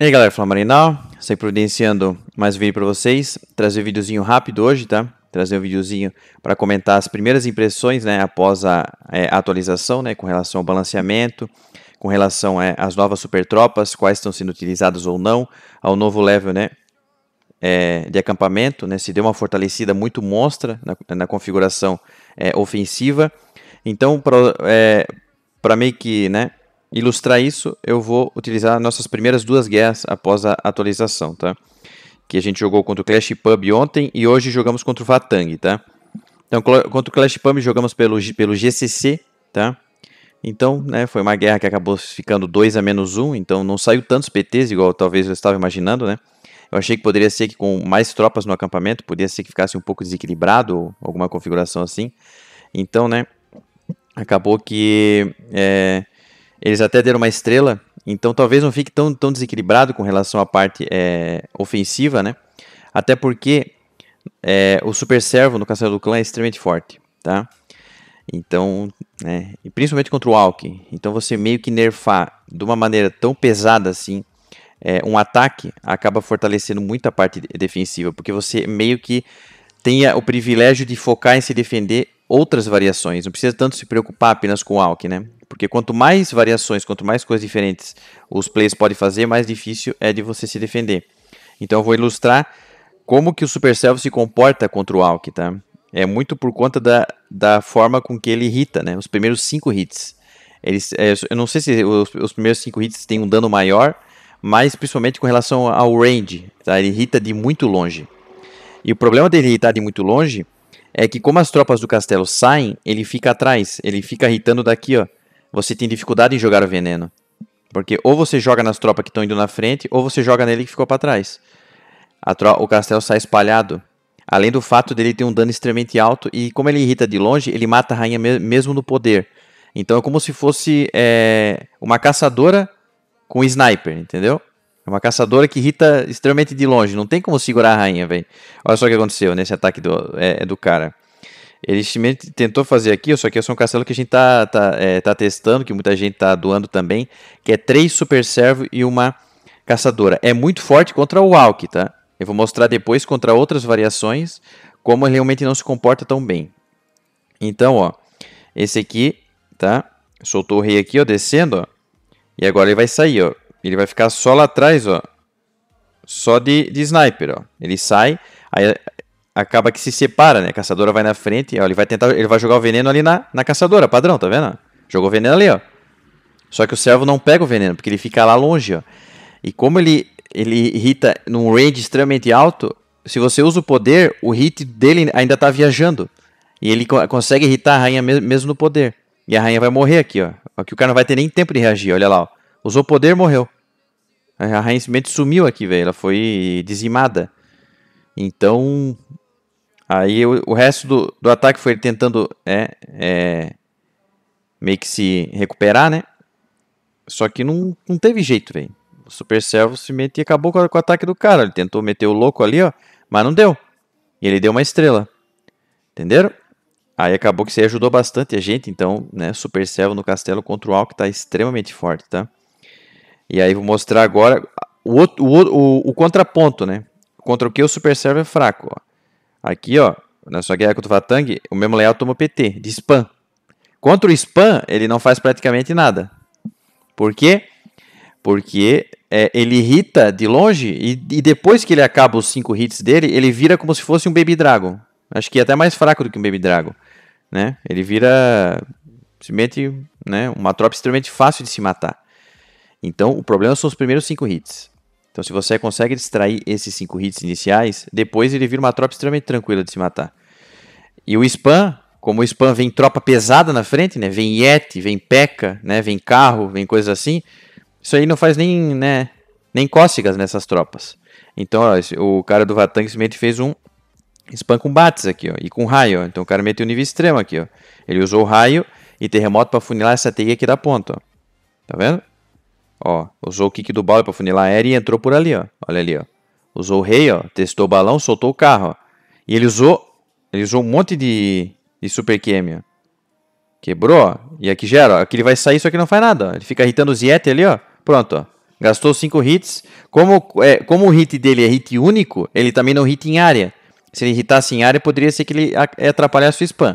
E aí galera, Flamarinal, estou providenciando mais um vídeo para vocês, trazer um videozinho rápido hoje, tá? Trazer um videozinho para comentar as primeiras impressões, né, após a, é, atualização, né, com relação ao balanceamento, com relação é, às novas super tropas, quais estão sendo utilizadas ou não, ao novo level, né, é, de acampamento, né, se deu uma fortalecida muito monstra na, na configuração é, ofensiva, então para é, meio que, né, ilustrar isso, eu vou utilizar nossas primeiras duas guerras após a atualização, tá? Que a gente jogou contra o Clash Pub ontem e hoje jogamos contra o Vatang, tá? Então, contra o Clash Pub jogamos pelo, pelo GCC, tá? Então, né, foi uma guerra que acabou ficando 2 a menos 1, um, então não saiu tantos PTs igual talvez eu estava imaginando, né? Eu achei que poderia ser que com mais tropas no acampamento, poderia ser que ficasse um pouco desequilibrado, ou alguma configuração assim. Então, né, acabou que é, eles até deram uma estrela, então talvez não fique tão, tão desequilibrado com relação à parte é, ofensiva, né? Até porque é, o Super Servo no Castelo do Clã é extremamente forte, tá? Então, né, e principalmente contra o Alck. Então você meio que nerfar de uma maneira tão pesada assim, é, um ataque acaba fortalecendo muito a parte defensiva, porque você meio que tenha o privilégio de focar em se defender outras variações. Não precisa tanto se preocupar apenas com o Alck, né? Porque quanto mais variações, quanto mais coisas diferentes os players podem fazer, mais difícil é de você se defender. Então eu vou ilustrar como que o Supercell se comporta contra o Alck, tá? É muito por conta da, da forma com que ele irrita, né? Os primeiros cinco hits. Eles, é, eu não sei se os, os primeiros cinco hits têm um dano maior, mas principalmente com relação ao range, tá? Ele irrita de muito longe. E o problema dele irritar de muito longe é que como as tropas do castelo saem, ele fica atrás, ele fica irritando daqui, ó você tem dificuldade em jogar o veneno. Porque ou você joga nas tropas que estão indo na frente, ou você joga nele que ficou para trás. o castelo sai espalhado. Além do fato dele ter um dano extremamente alto, e como ele irrita de longe, ele mata a rainha me mesmo no poder. Então é como se fosse é, uma caçadora com sniper, entendeu? É uma caçadora que irrita extremamente de longe. Não tem como segurar a rainha, velho. Olha só o que aconteceu nesse ataque do, é, do cara. Ele tentou fazer aqui, só que esse é um castelo que a gente tá, tá, é, tá testando, que muita gente tá doando também, que é três super servo e uma caçadora. É muito forte contra o Alk, tá? Eu vou mostrar depois contra outras variações como ele realmente não se comporta tão bem. Então, ó, esse aqui, tá? Soltou o rei aqui, ó, descendo, ó. E agora ele vai sair, ó. Ele vai ficar só lá atrás, ó. Só de, de sniper, ó. Ele sai, aí acaba que se separa, né? A caçadora vai na frente, ó, ele vai tentar, ele vai jogar o veneno ali na, na caçadora, padrão, tá vendo? Jogou veneno ali, ó. Só que o servo não pega o veneno, porque ele fica lá longe, ó. E como ele, ele irrita num range extremamente alto, se você usa o poder, o hit dele ainda tá viajando. E ele co consegue irritar a rainha mesmo, mesmo no poder. E a rainha vai morrer aqui, ó. Aqui o cara não vai ter nem tempo de reagir, olha lá, ó. Usou o poder, morreu. A rainha simplesmente sumiu aqui, velho. Ela foi dizimada. Então, Aí o, o resto do, do ataque foi ele tentando é, é, meio que se recuperar, né? Só que não, não teve jeito, velho. O Super Servo se mete e acabou com, com, o ataque do cara. Ele tentou meter o louco ali, ó, mas não deu. E ele deu uma estrela. Entenderam? Aí acabou que você ajudou bastante a gente, então, né? Super Servo no castelo contra o Al, que tá extremamente forte, tá? E aí vou mostrar agora o, outro, o, o, o contraponto, né? Contra o que o Super Servo é fraco, ó. Aqui, ó, na sua guerra contra o Vatang, o mesmo leal toma PT, de spam. Contra o spam, ele não faz praticamente nada. Por quê? Porque é, ele irrita de longe e, e, depois que ele acaba os 5 hits dele, ele vira como se fosse um Baby Dragon. Acho que é até mais fraco do que um Baby Dragon. Né? Ele vira simplesmente né, uma tropa extremamente fácil de se matar. Então, o problema são os primeiros 5 hits. Então, se você consegue distrair esses cinco hits iniciais, depois ele vira uma tropa extremamente tranquila de se matar. E o spam, como o spam vem tropa pesada na frente, né? Vem Yeti, vem peca, né? Vem carro, vem coisas assim. Isso aí não faz nem, né? Nem cócegas nessas tropas. Então, ó, esse, o cara do Vatang simplesmente fez um spam com bates aqui, ó. E com raio, ó. Então o cara meteu o nível extremo aqui, ó. Ele usou raio e terremoto para funilar essa teia aqui da ponta, ó. Tá vendo? Ó, usou o kick do balão para funilar área e entrou por ali, ó. Olha ali, ó. Usou o rei, ó. Testou o balão, soltou o carro, ó. E ele usou, ele usou um monte de, de super QM, Quebrou, ó. E aqui gera, ó. Aqui ele vai sair, só que não faz nada, ó. Ele fica irritando os Yeti ali, ó. Pronto, ó. Gastou 5 hits. Como, é, como o hit dele é hit único, ele também não hit em área. Se ele hitasse em área, poderia ser que ele é, atrapalhasse o spam.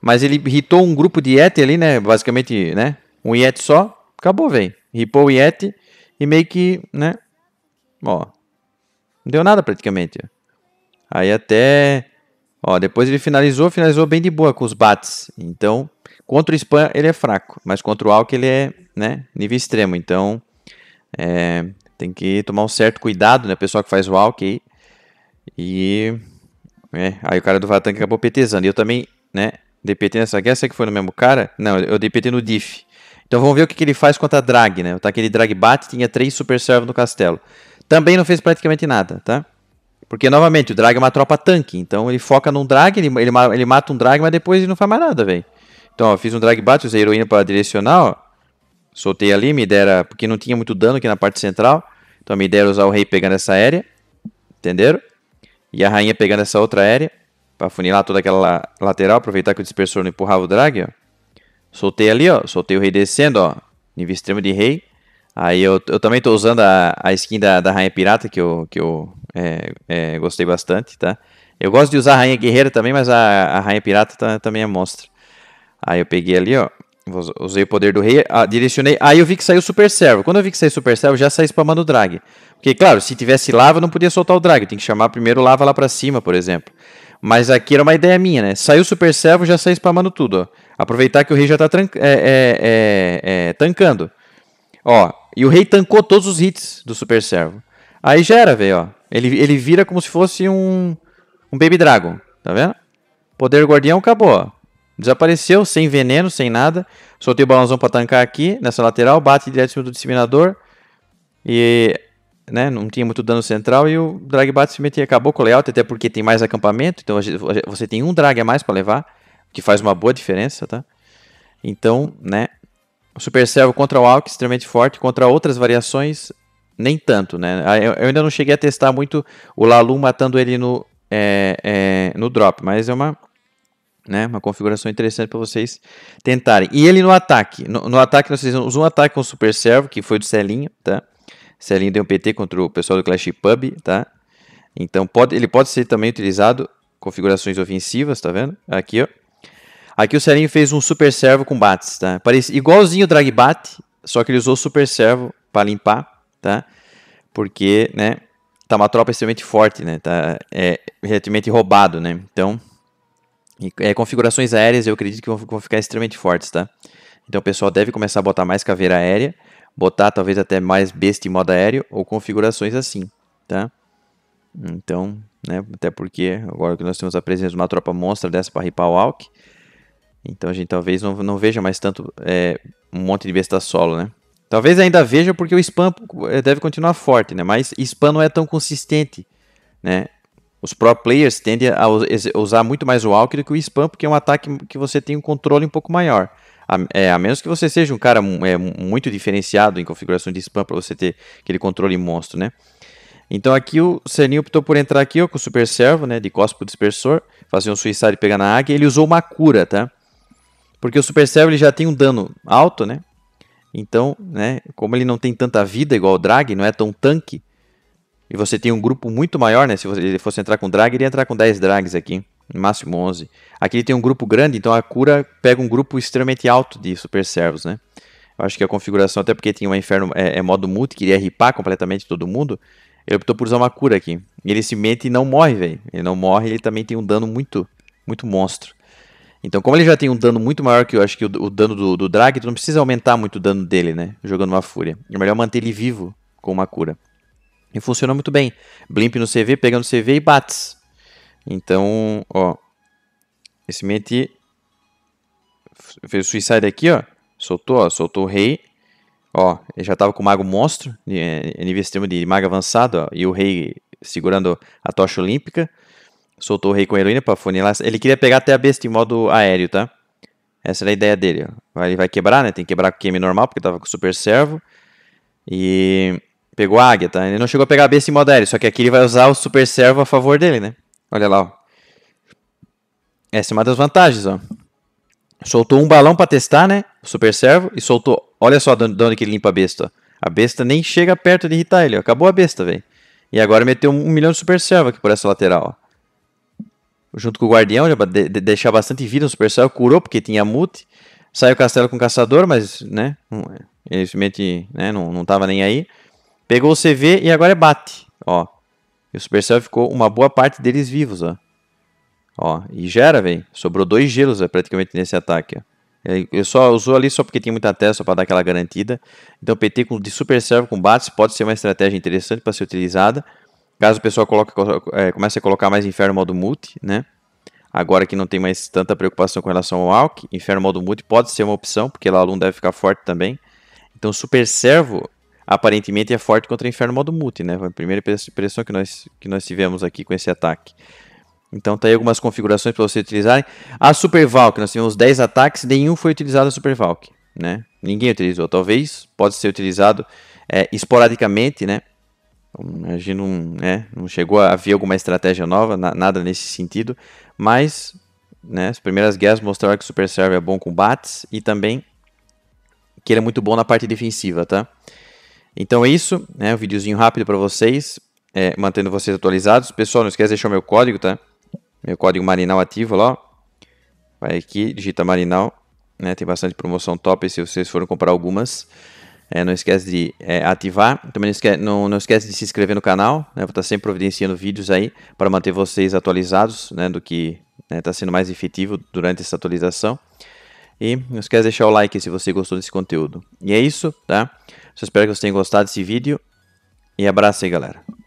Mas ele hitou um grupo de Yeti ali, né? Basicamente, né? Um Yeti só. Acabou, velho ripou o Yeti e meio que, né? Ó, não deu nada praticamente. Aí até, ó, depois ele finalizou, finalizou bem de boa com os bats. Então, contra o Spam ele é fraco, mas contra o Alck ele é, né, nível extremo. Então, é, tem que tomar um certo cuidado, né, pessoal que faz o Alck aí. E, é, aí o cara do Vatan acabou PTzando. E eu também, né, DPT nessa guerra, será que foi no mesmo cara? Não, eu DPT no diff. Então vamos ver o que, que ele faz contra drag, né? O tá, Takeri Drag bate, tinha três Super servos no castelo. Também não fez praticamente nada, tá? Porque, novamente, o drag é uma tropa tanque. Então ele foca num drag, ele, ele, ele mata um drag, mas depois ele não faz mais nada, velho. Então, ó, fiz um drag bate, usei heroína para direcionar, ó. Soltei ali, me dera. Porque não tinha muito dano aqui na parte central. Então me dera usar o rei pegando essa área. Entenderam? E a rainha pegando essa outra área. para funilar toda aquela lateral, aproveitar que o dispersor não empurrava o drag, ó. Soltei ali, ó. Soltei o rei descendo, ó. Nível extremo de rei. Aí eu, eu também tô usando a, a skin da, da Rainha Pirata, que eu, que eu é, é, gostei bastante, tá? Eu gosto de usar a Rainha Guerreira também, mas a, a Rainha Pirata tá, também é monstro. Aí eu peguei ali, ó. Usei o poder do rei, ah, direcionei. Aí eu vi que saiu Super Servo. Quando eu vi que saiu Super Servo, já saí spamando o drag. Porque, claro, se tivesse lava, eu não podia soltar o drag. Tem que chamar primeiro lava lá pra cima, por exemplo. Mas aqui era uma ideia minha, né? Saiu o Super Servo, já sai spamando tudo, ó. Aproveitar que o rei já tá é, é, é, é, tancando. Ó, e o rei tancou todos os hits do Super Servo. Aí já era, velho, ó. Ele, ele vira como se fosse um, um Baby Dragon, tá vendo? Poder Guardião acabou, ó. Desapareceu, sem veneno, sem nada. Soltei o balãozão pra tancar aqui, nessa lateral, bate direto em cima do disseminador. E né, não tinha muito dano central e o Dragbat se metia acabou com o layout, até porque tem mais acampamento, então você tem um drag a mais para levar, que faz uma boa diferença, tá? Então, né, o Super Servo contra o Alck extremamente forte, contra outras variações, nem tanto, né? Ah, eu, eu ainda não cheguei a testar muito o Lalu matando ele no, é, é, no drop, mas é uma, né, uma configuração interessante para vocês tentarem. E ele no ataque, no, no ataque nós fizemos um ataque com o Super Servo, que foi do Celinho, tá? Celinho deu um PT contra o pessoal do Clash Pub, tá? Então pode, ele pode ser também utilizado configurações ofensivas, tá vendo? Aqui, ó. Aqui o Celinho fez um super servo com bates, tá? Parece igualzinho o drag bat, só que ele usou super servo para limpar, tá? Porque, né, tá uma tropa extremamente forte, né? Tá é, relativamente roubado, né? Então, é, configurações aéreas eu acredito que vão, vão ficar extremamente fortes, tá? Então o pessoal deve começar a botar mais caveira aérea botar talvez até mais besta em modo aéreo ou configurações assim, tá? Então, né, até porque agora que nós temos a presença de uma tropa monstra dessa para ripar o Alck, então a gente talvez não, não veja mais tanto é, um monte de besta solo, né? Talvez ainda veja porque o spam é, deve continuar forte, né? Mas spam não é tão consistente, né? Os pro players tendem a usar muito mais o Alck do que o spam, porque é um ataque que você tem um controle um pouco maior. A, é, a menos que você seja um cara é, muito diferenciado em configuração de spam para você ter aquele controle monstro, né? Então aqui o Seninho optou por entrar aqui ó, com o Super Servo, né? De cospo dispersor, fazer um suicide e pegar na águia. Ele usou uma cura, tá? Porque o Super Servo ele já tem um dano alto, né? Então, né? Como ele não tem tanta vida igual o Drag, não é tão tanque. E você tem um grupo muito maior, né? Se ele fosse entrar com Drag, ele ia entrar com 10 Drags aqui máximo 11. Aqui ele tem um grupo grande, então a cura pega um grupo extremamente alto de super servos, né? Eu acho que a configuração, até porque tinha um inferno, é, é modo multi, queria ripar completamente todo mundo, ele optou por usar uma cura aqui. E ele se mete e não morre, velho. Ele não morre, ele também tem um dano muito, muito monstro. Então, como ele já tem um dano muito maior que eu acho que o, o dano do, do Drag, tu não precisa aumentar muito o dano dele, né? Jogando uma fúria. É melhor manter ele vivo com uma cura. E funcionou muito bem. Blimp no CV, pega no CV e bates. Então, ó, esse mete fez o suicide aqui, ó, soltou, ó, soltou o rei, ó, ele já tava com o mago monstro, é, é nível extremo de mago avançado, ó, e o rei segurando a tocha olímpica, soltou o rei com a heroína pra funilar, ele queria pegar até a besta em modo aéreo, tá? Essa era a ideia dele, ó. ele vai quebrar, né, tem que quebrar com o queime normal, porque tava com super servo, e pegou a águia, tá? Ele não chegou a pegar a besta em modo aéreo, só que aqui ele vai usar o super servo a favor dele, né? Olha lá, ó. Essa é uma das vantagens, ó. Soltou um balão para testar, né? O Super Servo. E soltou. Olha só de onde que ele limpa a besta. Ó. A besta nem chega perto de irritar ele. Ó. Acabou a besta, velho. E agora meteu um milhão de Super Servo aqui por essa lateral, ó junto com o guardião, já de, de, deixar bastante vida no Super servo curou porque tinha mute, saiu o castelo com o caçador, mas, né, hum, ele simplesmente, né, não, não tava nem aí, pegou o CV e agora é bate, ó, e o Supercell ficou uma boa parte deles vivos, ó. Ó, e gera, velho. Sobrou dois gelos ó, é, praticamente nesse ataque. Ó. É, Ele só usou ali só porque tinha muita testa para dar aquela garantida. Então PT de Super Servo com pode ser uma estratégia interessante para ser utilizada. Caso o pessoal coloque, é, comece a colocar mais Inferno Modo Multi, né? Agora que não tem mais tanta preocupação com relação ao Alck, Inferno Modo Multi pode ser uma opção, porque lá o aluno deve ficar forte também. Então Super Servo aparentemente é forte contra o Inferno Modo Multi, né? Foi a primeira impressão que nós, que nós tivemos aqui com esse ataque. Então tá aí algumas configurações para você utilizarem. A Super Valk, nós tivemos 10 ataques, nenhum foi utilizado a Super Valk, né? Ninguém utilizou. Talvez pode ser utilizado é, esporadicamente, né? A gente não, né? não chegou a ver alguma estratégia nova, na, nada nesse sentido. Mas né, as primeiras guerras mostraram que o Super Serve é bom com bates e também que ele é muito bom na parte defensiva, tá? Então é isso, né? Um videozinho rápido para vocês, é, mantendo vocês atualizados. Pessoal, não esquece de deixar o meu código, tá? Meu código Marinal ativo lá. Vai aqui, digita Marinal, né? Tem bastante promoção top se vocês forem comprar algumas. É, não esquece de é, ativar. Também não esquece, não, não esquece, de se inscrever no canal. Né? Vou estar tá sempre providenciando vídeos aí para manter vocês atualizados né? do que está né? Tá sendo mais efetivo durante essa atualização. E não esquece de deixar o like se você gostou desse conteúdo. E é isso, tá? Eu espero que vocês tenham gostado desse vídeo. E abraço aí, galera.